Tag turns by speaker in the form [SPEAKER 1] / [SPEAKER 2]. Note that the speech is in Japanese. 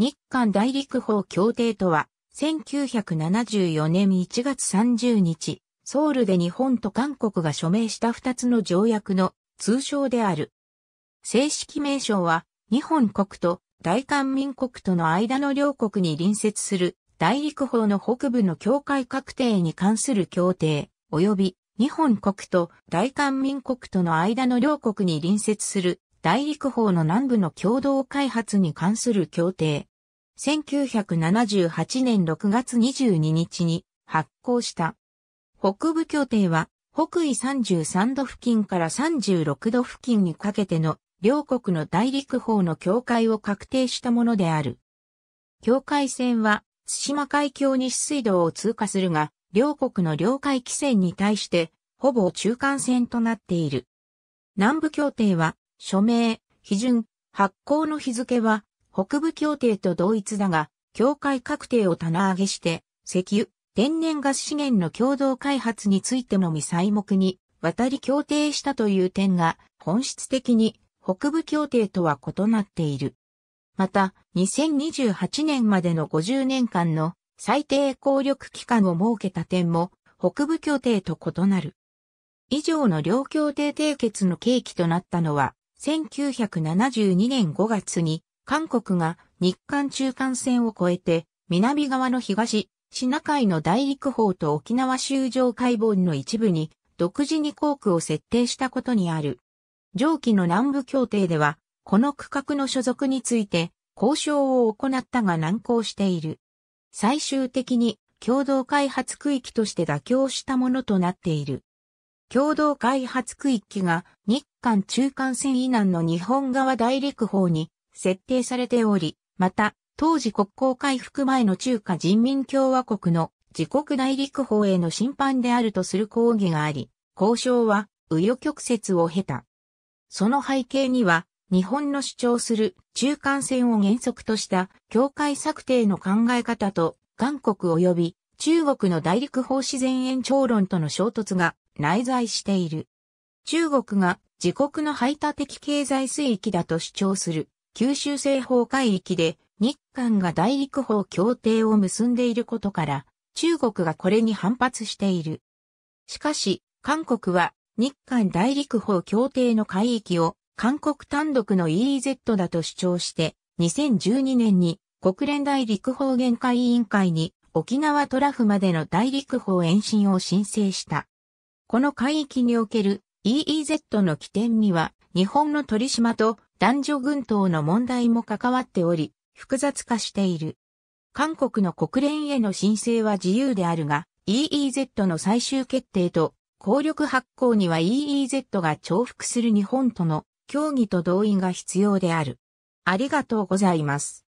[SPEAKER 1] 日韓大陸法協定とは、1974年1月30日、ソウルで日本と韓国が署名した2つの条約の通称である。正式名称は、日本国と大韓民国との間の両国に隣接する大陸法の北部の境界確定に関する協定、及び日本国と大韓民国との間の両国に隣接する大陸法の南部の共同開発に関する協定1978年6月22日に発行した。北部協定は、北緯33度付近から36度付近にかけての両国の大陸法の境界を確定したものである。境界線は、津島海峡西水道を通過するが、両国の領海規制に対して、ほぼ中間線となっている。南部協定は、署名、批准、発行の日付は、北部協定と同一だが、協会確定を棚上げして、石油、天然ガス資源の共同開発についてのみ細目に渡り協定したという点が本質的に北部協定とは異なっている。また、2028年までの50年間の最低効力期間を設けた点も北部協定と異なる。以上の両協定締結の契機となったのは1972年5月に韓国が日韓中間線を越えて南側の東、シナ海の大陸法と沖縄州上海盆の一部に独自に航空を設定したことにある。上記の南部協定では、この区画の所属について交渉を行ったが難航している。最終的に共同開発区域として妥協したものとなっている。共同開発区域が日韓中間線以南の日本側大陸法に設定されており、また、当時国交回復前の中華人民共和国の自国内陸法への審判であるとする抗議があり、交渉は紆余曲折を経た。その背景には、日本の主張する中間線を原則とした境界策定の考え方と、韓国及び中国の大陸法自然延長論との衝突が内在している。中国が自国の排他的経済水域だと主張する九州西方海域で日韓が大陸法協定を結んでいることから、中国がこれに反発している。しかし、韓国は日韓大陸法協定の海域を韓国単独の EEZ だと主張して、2012年に国連大陸法限界委員会に沖縄トラフまでの大陸法延伸を申請した。この海域における EEZ の起点には日本の鳥島と男女群島の問題も関わっており、複雑化している。韓国の国連への申請は自由であるが、EEZ の最終決定と効力発行には EEZ が重複する日本との協議と同意が必要である。ありがとうございます。